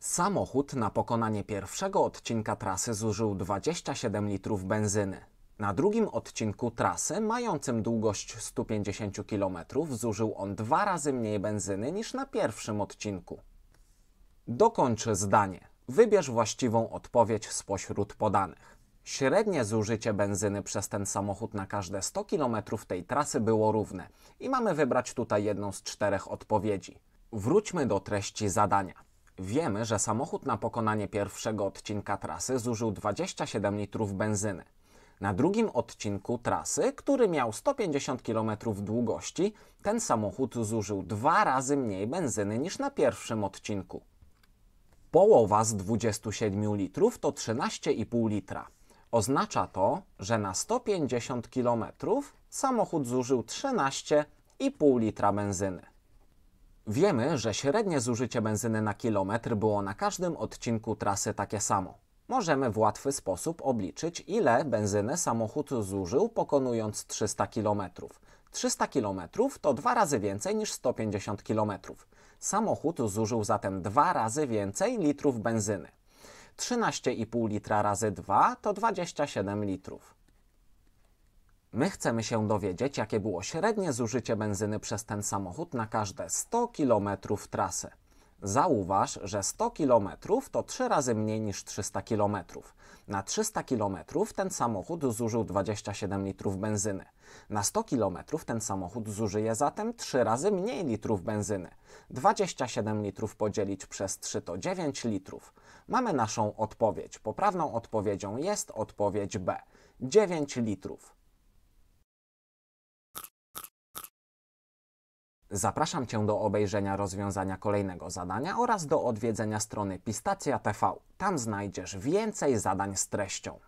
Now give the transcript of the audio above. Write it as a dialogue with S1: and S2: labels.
S1: Samochód na pokonanie pierwszego odcinka trasy zużył 27 litrów benzyny. Na drugim odcinku trasy, mającym długość 150 km, zużył on dwa razy mniej benzyny niż na pierwszym odcinku. Dokończ zdanie. Wybierz właściwą odpowiedź spośród podanych. Średnie zużycie benzyny przez ten samochód na każde 100 km tej trasy było równe i mamy wybrać tutaj jedną z czterech odpowiedzi. Wróćmy do treści zadania. Wiemy, że samochód na pokonanie pierwszego odcinka trasy zużył 27 litrów benzyny. Na drugim odcinku trasy, który miał 150 km długości, ten samochód zużył dwa razy mniej benzyny niż na pierwszym odcinku. Połowa z 27 litrów to 13,5 litra. Oznacza to, że na 150 km samochód zużył 13,5 litra benzyny. Wiemy, że średnie zużycie benzyny na kilometr było na każdym odcinku trasy takie samo. Możemy w łatwy sposób obliczyć, ile benzyny samochód zużył pokonując 300 km. 300 km to dwa razy więcej niż 150 km. Samochód zużył zatem dwa razy więcej litrów benzyny. 13,5 litra razy 2 to 27 litrów. My chcemy się dowiedzieć, jakie było średnie zużycie benzyny przez ten samochód na każde 100 km trasy. Zauważ, że 100 km to 3 razy mniej niż 300 km. Na 300 km ten samochód zużył 27 litrów benzyny. Na 100 km ten samochód zużyje zatem 3 razy mniej litrów benzyny. 27 litrów podzielić przez 3 to 9 litrów. Mamy naszą odpowiedź. Poprawną odpowiedzią jest odpowiedź B. 9 litrów. Zapraszam Cię do obejrzenia rozwiązania kolejnego zadania oraz do odwiedzenia strony Pistacja TV. Tam znajdziesz więcej zadań z treścią.